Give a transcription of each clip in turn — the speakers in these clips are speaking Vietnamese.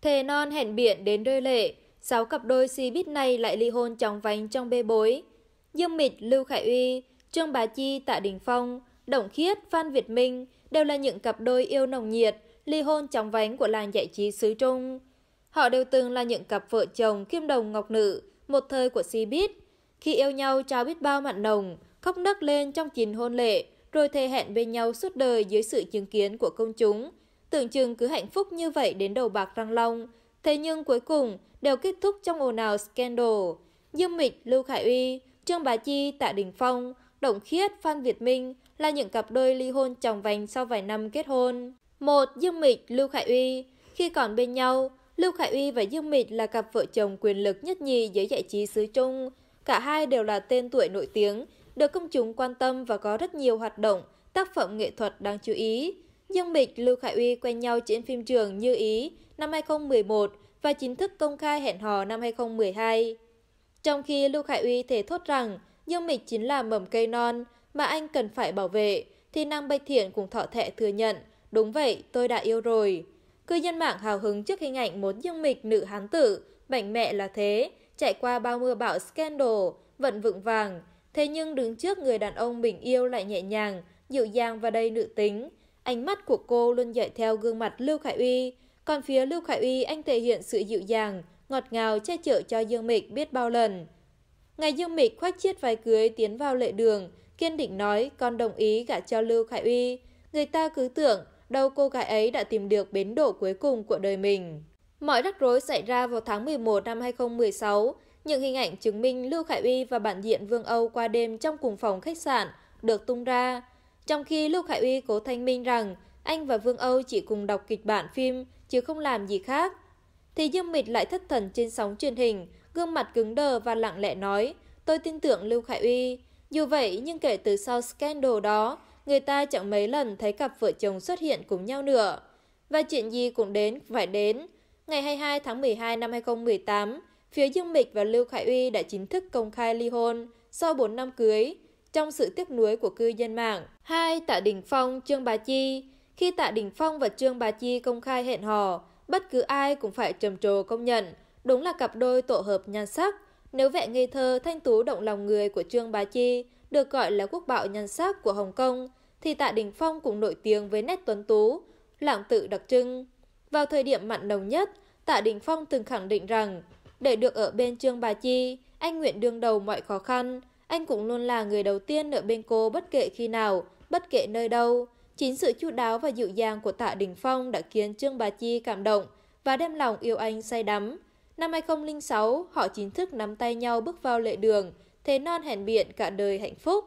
Thề non hẹn biển đến rơi lệ, sáu cặp đôi si bít này lại ly hôn chóng vánh trong bê bối. Dương Mịch, Lưu Khải Uy, Trương Bá Chi, Tạ Đình Phong, Đồng Khiết, Phan Việt Minh đều là những cặp đôi yêu nồng nhiệt, ly hôn chóng vánh của làng giải trí xứ Trung. Họ đều từng là những cặp vợ chồng kim đồng ngọc nữ, một thời của si biết. Khi yêu nhau trao biết bao mặn nồng, khóc nấc lên trong chín hôn lễ, rồi thề hẹn bên nhau suốt đời dưới sự chứng kiến của công chúng. Tưởng chừng cứ hạnh phúc như vậy đến đầu bạc răng long, thế nhưng cuối cùng đều kết thúc trong ồn ào scandal. Dương Mịch, Lưu Khải Uy, Trương Bá Chi, Tạ Đình Phong, Động Khiết, Phan Việt Minh là những cặp đôi ly hôn chồng vành sau vài năm kết hôn. Một, Dương Mịch, Lưu Khải Uy khi còn bên nhau Lưu Khải Uy và Dương Mịch là cặp vợ chồng quyền lực nhất nhì giới giải trí xứ Trung. Cả hai đều là tên tuổi nổi tiếng, được công chúng quan tâm và có rất nhiều hoạt động, tác phẩm nghệ thuật đáng chú ý. Dương Mịch, Lưu Khải Uy quen nhau trên phim trường Như Ý năm 2011 và chính thức công khai hẹn hò năm 2012. Trong khi Lưu Khải Uy thể thốt rằng Dương Mịch chính là mầm cây non mà anh cần phải bảo vệ, thì Nam Bạch Thiện cũng Thọ Thẹ thừa nhận, đúng vậy, tôi đã yêu rồi. Cư dân mạng hào hứng trước hình ảnh một dương mịch nữ hán tử, mạnh mẽ là thế, chạy qua bao mưa bão scandal, vận vựng vàng. Thế nhưng đứng trước người đàn ông mình yêu lại nhẹ nhàng, dịu dàng và đầy nữ tính. Ánh mắt của cô luôn dõi theo gương mặt Lưu Khải Uy. Còn phía Lưu Khải Uy anh thể hiện sự dịu dàng, ngọt ngào che chở cho Dương Mịch biết bao lần. Ngày Dương Mịch khoác chiếc váy cưới tiến vào lệ đường, kiên định nói con đồng ý gả cho Lưu Khải Uy. Người ta cứ tưởng đâu cô gái ấy đã tìm được bến đổ cuối cùng của đời mình. Mọi rắc rối xảy ra vào tháng 11 năm 2016, những hình ảnh chứng minh Lưu Khải Uy và bạn diện Vương Âu qua đêm trong cùng phòng khách sạn được tung ra, trong khi Lưu Khải Uy cố thanh minh rằng anh và Vương Âu chỉ cùng đọc kịch bản phim chứ không làm gì khác. Thì Dương Mịch lại thất thần trên sóng truyền hình, gương mặt cứng đờ và lặng lẽ nói, tôi tin tưởng Lưu Khải Uy. Dù vậy, nhưng kể từ sau scandal đó, Người ta chẳng mấy lần thấy cặp vợ chồng xuất hiện cùng nhau nữa. Và chuyện gì cũng đến, phải đến. Ngày 22 tháng 12 năm 2018, phía Dương Mịch và Lưu Khải Uy đã chính thức công khai ly hôn sau 4 năm cưới trong sự tiếc nuối của cư dân mạng. hai Tạ Đình Phong, Trương bà Chi Khi Tạ Đình Phong và Trương bà Chi công khai hẹn hò, bất cứ ai cũng phải trầm trồ công nhận. Đúng là cặp đôi tổ hợp nhan sắc. Nếu vẽ ngây thơ, thanh tú động lòng người của Trương bà Chi được gọi là quốc bạo nhân sắc của Hồng Kông, thì Tạ Đình Phong cũng nổi tiếng với nét tuấn tú, lãng tự đặc trưng. Vào thời điểm mặn nồng nhất, Tạ Đình Phong từng khẳng định rằng, để được ở bên Trương Bà Chi, anh nguyện đương đầu mọi khó khăn, anh cũng luôn là người đầu tiên ở bên cô bất kể khi nào, bất kể nơi đâu. Chính sự chu đáo và dịu dàng của Tạ Đình Phong đã khiến Trương Bà Chi cảm động và đem lòng yêu anh say đắm. Năm 2006, họ chính thức nắm tay nhau bước vào lệ đường thế non hẹn biện cả đời hạnh phúc.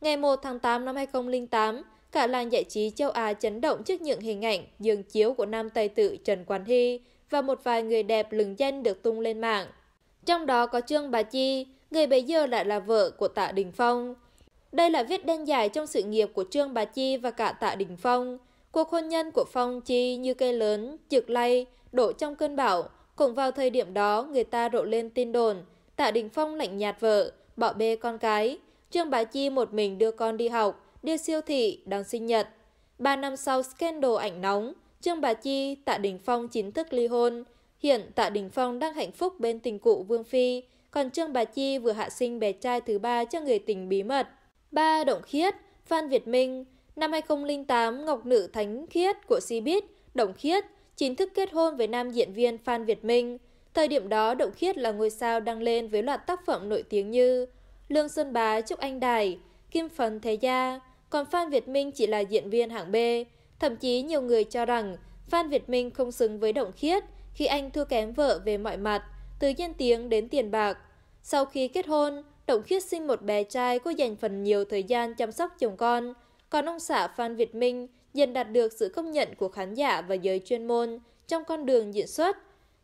Ngày 1 tháng 8 năm 2008, cả làng giải trí châu Á chấn động trước những hình ảnh dường chiếu của nam tài tử Trần Quán Hy và một vài người đẹp lừng danh được tung lên mạng. Trong đó có Trương Bà Chi, người bây giờ lại là vợ của Tạ Đình Phong. Đây là viết đen dài trong sự nghiệp của Trương Bà Chi và cả Tạ Đình Phong. Cuộc hôn nhân của Phong Chi như cây lớn, trực lay, đổ trong cơn bão. Cùng vào thời điểm đó, người ta rộ lên tin đồn Tạ Đình Phong lạnh nhạt vợ, bỏ bê con cái. Trương Bá Chi một mình đưa con đi học, đi siêu thị, đón sinh nhật. Ba năm sau scandal ảnh nóng, Trương Bá Chi, Tạ Đình Phong chính thức ly hôn. Hiện Tạ Đình Phong đang hạnh phúc bên tình cụ Vương Phi, còn Trương Bá Chi vừa hạ sinh bé trai thứ ba cho người tình bí mật. Ba Động Khiết, Phan Việt Minh Năm 2008, Ngọc Nữ Thánh Khiết của Cbiz, Động Khiết, chính thức kết hôn với nam diễn viên Phan Việt Minh. Thời điểm đó, Đậu Khiết là ngôi sao đăng lên với loạt tác phẩm nổi tiếng như Lương Xuân Bá, Trúc Anh Đài, Kim Phấn Thế Gia, còn Phan Việt Minh chỉ là diễn viên hạng B. Thậm chí nhiều người cho rằng Phan Việt Minh không xứng với Đậu Khiết khi anh thua kém vợ về mọi mặt, từ nhân tiếng đến tiền bạc. Sau khi kết hôn, Đậu Khiết sinh một bé trai cô dành phần nhiều thời gian chăm sóc chồng con, còn ông xã Phan Việt Minh dần đạt được sự công nhận của khán giả và giới chuyên môn trong con đường diễn xuất.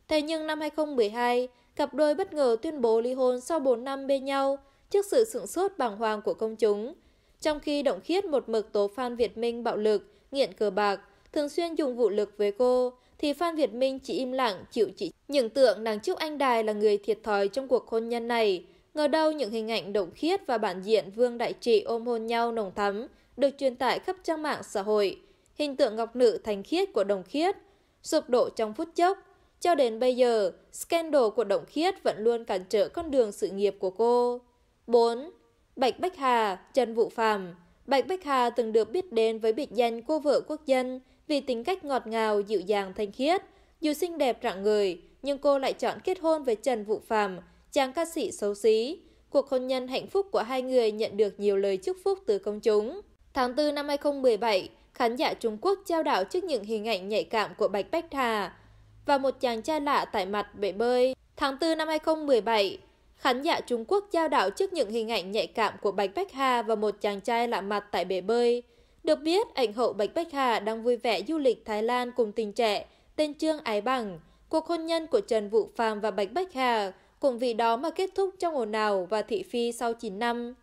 Thế nhưng năm 2012, cặp đôi bất ngờ tuyên bố ly hôn sau 4 năm bên nhau trước sự sửng sốt bàng hoàng của công chúng. Trong khi Động Khiết một mực tố Phan Việt Minh bạo lực, nghiện cờ bạc, thường xuyên dùng vũ lực với cô, thì Phan Việt Minh chỉ im lặng chịu chỉ những tượng nàng trước anh Đài là người thiệt thòi trong cuộc hôn nhân này. Ngờ đâu những hình ảnh Động Khiết và bản diện Vương Đại Trị ôm hôn nhau nồng thắm được truyền tải khắp trang mạng xã hội. Hình tượng ngọc nữ thành khiết của Đồng Khiết sụp đổ trong phút chốc cho đến bây giờ, scandal của Động Khiết vẫn luôn cản trở con đường sự nghiệp của cô. 4. Bạch Bách Hà, Trần Vũ Phạm Bạch Bách Hà từng được biết đến với biệt danh cô vợ quốc dân vì tính cách ngọt ngào, dịu dàng, thanh khiết. Dù xinh đẹp rạng người, nhưng cô lại chọn kết hôn với Trần Vũ Phạm, chàng ca sĩ xấu xí. Cuộc hôn nhân hạnh phúc của hai người nhận được nhiều lời chúc phúc từ công chúng. Tháng 4 năm 2017, khán giả Trung Quốc trao đảo trước những hình ảnh nhạy cảm của Bạch Bách Hà và một chàng trai lạ tại mặt bể bơi. Tháng 4 năm 2017, khán giả Trung Quốc giao đảo trước những hình ảnh nhạy cảm của Bạch Bách Hà và một chàng trai lạ mặt tại bể bơi. Được biết, ảnh hậu Bạch Bách Hà đang vui vẻ du lịch Thái Lan cùng tình trẻ tên Trương Ái Bằng. Cuộc hôn nhân của Trần Vũ Phàm và Bạch Bách Hà cùng vì đó mà kết thúc trong ồn ào và thị phi sau 9 năm.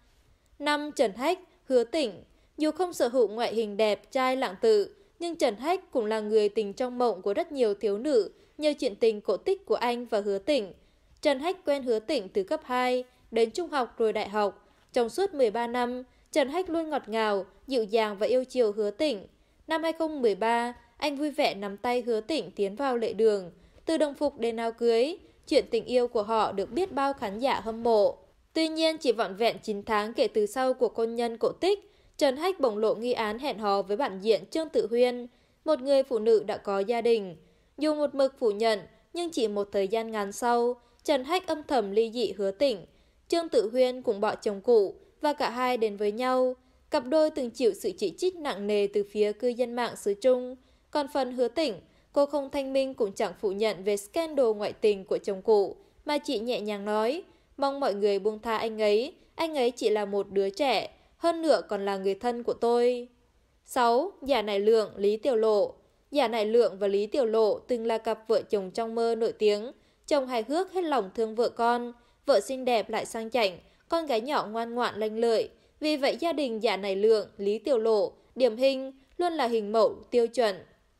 Năm Trần Hách, Hứa Tỉnh, dù không sở hữu ngoại hình đẹp, trai lạng tự, nhưng Trần Hách cũng là người tình trong mộng của rất nhiều thiếu nữ nhờ chuyện tình cổ tích của anh và Hứa Tịnh. Trần Hách quen Hứa Tịnh từ cấp 2 đến trung học rồi đại học. Trong suốt 13 năm, Trần Hách luôn ngọt ngào, dịu dàng và yêu chiều Hứa Tịnh. Năm 2013, anh vui vẻ nắm tay Hứa Tịnh tiến vào lệ đường. Từ đồng phục đến áo cưới, chuyện tình yêu của họ được biết bao khán giả hâm mộ. Tuy nhiên, chỉ vọn vẹn 9 tháng kể từ sau của con nhân cổ tích, Trần Hách bổng lộ nghi án hẹn hò với bạn diện Trương Tự Huyên, một người phụ nữ đã có gia đình. Dù một mực phủ nhận, nhưng chỉ một thời gian ngắn sau, Trần Hách âm thầm ly dị hứa tỉnh. Trương Tự Huyên cùng bọn chồng cũ và cả hai đến với nhau. Cặp đôi từng chịu sự chỉ trích nặng nề từ phía cư dân mạng xứ Trung. Còn phần hứa tỉnh, cô không thanh minh cũng chẳng phủ nhận về scandal ngoại tình của chồng cũ, mà chị nhẹ nhàng nói, mong mọi người buông tha anh ấy, anh ấy chỉ là một đứa trẻ, hơn nữa còn là người thân của tôi. 6. Giả Nải Lượng, Lý Tiểu Lộ Giả Nải Lượng và Lý Tiểu Lộ từng là cặp vợ chồng trong mơ nổi tiếng. Chồng hài hước hết lòng thương vợ con, vợ xinh đẹp lại sang chảnh, con gái nhỏ ngoan ngoãn lanh lợi. Vì vậy gia đình Giả Nải Lượng, Lý Tiểu Lộ, điểm hình luôn là hình mẫu tiêu chuẩn.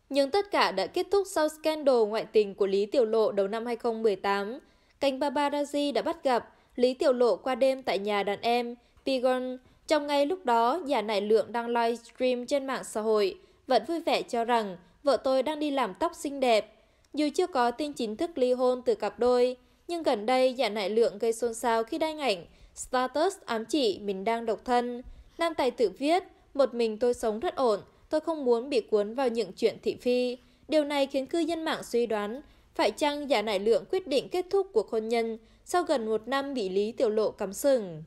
Nhưng tất cả đã kết thúc sau scandal ngoại tình của Lý Tiểu Lộ đầu năm 2018. cảnh paparazzi đã bắt gặp Lý Tiểu Lộ qua đêm tại nhà đàn em Pigon trong ngay lúc đó, giả nại lượng đang livestream trên mạng xã hội, vẫn vui vẻ cho rằng vợ tôi đang đi làm tóc xinh đẹp. Dù chưa có tin chính thức ly hôn từ cặp đôi, nhưng gần đây giả nại lượng gây xôn xao khi đăng ảnh status ám chỉ mình đang độc thân. Nam tài tử viết, một mình tôi sống rất ổn, tôi không muốn bị cuốn vào những chuyện thị phi. Điều này khiến cư dân mạng suy đoán, phải chăng giả nại lượng quyết định kết thúc cuộc hôn nhân sau gần một năm bị Lý Tiểu Lộ cắm sừng?